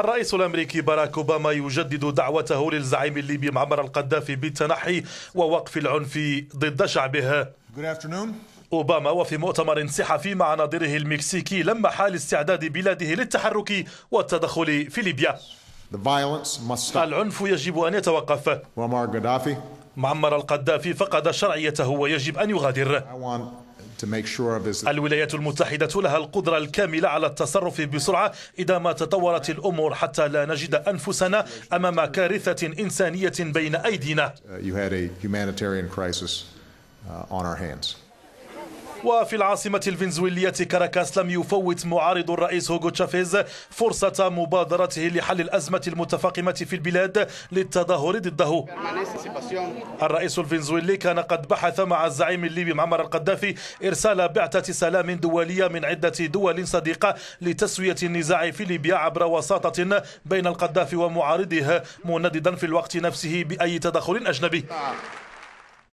الرئيس الأمريكي باراك أوباما يجدد دعوته للزعيم الليبي معمر القذافي بالتنحي ووقف العنف ضد شعبه أوباما وفي مؤتمر صحفي مع نظيره المكسيكي لما حال استعداد بلاده للتحرك والتدخل في ليبيا العنف يجب أن يتوقف معمر القذافي فقد شرعيته ويجب أن يغادر الولايات المتحدة لها القدرة الكاملة على التصرف بسرعة إذا ما تطورت الأمور حتى لا نجد أنفسنا أمام كارثة إنسانية بين أيدينا. Uh, وفي العاصمة الفنزويلية كاراكاس لم يفوت معارض الرئيس هوغو تشافيز فرصة مبادرته لحل الأزمة المتفاقمة في البلاد للتظاهر ضده الرئيس الفنزويلي كان قد بحث مع الزعيم الليبي معمر القذافي إرسال بعثة سلام دولية من عدة دول صديقة لتسوية النزاع في ليبيا عبر وساطة بين القذافي ومعارضه منددا في الوقت نفسه بأي تدخل أجنبي